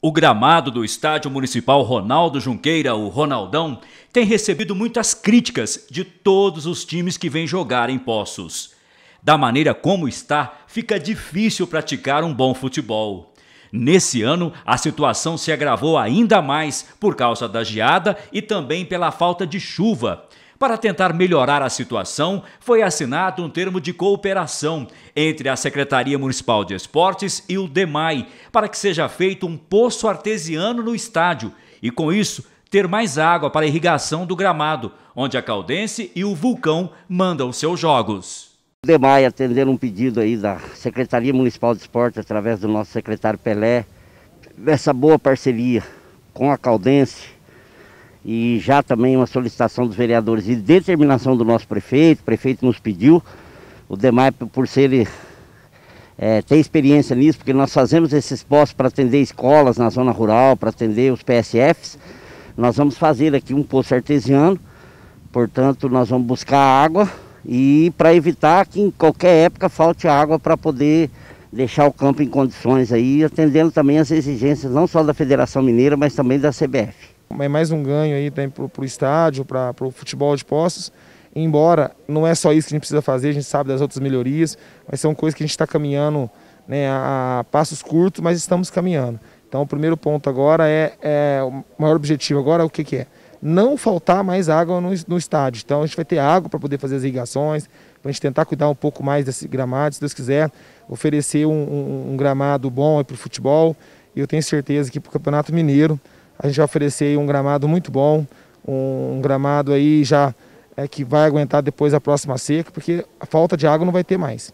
O gramado do Estádio Municipal Ronaldo Junqueira, o Ronaldão, tem recebido muitas críticas de todos os times que vêm jogar em Poços. Da maneira como está, fica difícil praticar um bom futebol. Nesse ano, a situação se agravou ainda mais por causa da geada e também pela falta de chuva. Para tentar melhorar a situação, foi assinado um termo de cooperação entre a Secretaria Municipal de Esportes e o DEMAI, para que seja feito um poço artesiano no estádio e, com isso, ter mais água para irrigação do gramado, onde a Caldense e o Vulcão mandam seus jogos. O DEMAI, atendendo um pedido aí da Secretaria Municipal de Esportes, através do nosso secretário Pelé, essa boa parceria com a Caldense e já também uma solicitação dos vereadores e determinação do nosso prefeito. O prefeito nos pediu, o Demar, por ser é, ter experiência nisso, porque nós fazemos esses postos para atender escolas na zona rural, para atender os PSFs. Nós vamos fazer aqui um poço artesiano, portanto, nós vamos buscar água e para evitar que em qualquer época falte água para poder deixar o campo em condições aí, atendendo também as exigências não só da Federação Mineira, mas também da CBF. É mais um ganho aí também para o estádio, para o futebol de postos. Embora não é só isso que a gente precisa fazer, a gente sabe das outras melhorias, mas são coisas que a gente está caminhando né, a, passos curtos, mas estamos caminhando. Então o primeiro ponto agora é, é o maior objetivo agora é o que, que é? Não faltar mais água no, no, estádio. Então a gente vai ter água para poder fazer as irrigações, para a gente tentar cuidar um pouco mais desse gramado, se Deus quiser, oferecer um, um, um gramado bom para o futebol. E eu tenho certeza que para o Campeonato Mineiro a gente vai oferecer um gramado muito bom, um gramado aí já é, que vai aguentar depois a próxima seca, porque a falta de água não vai ter mais.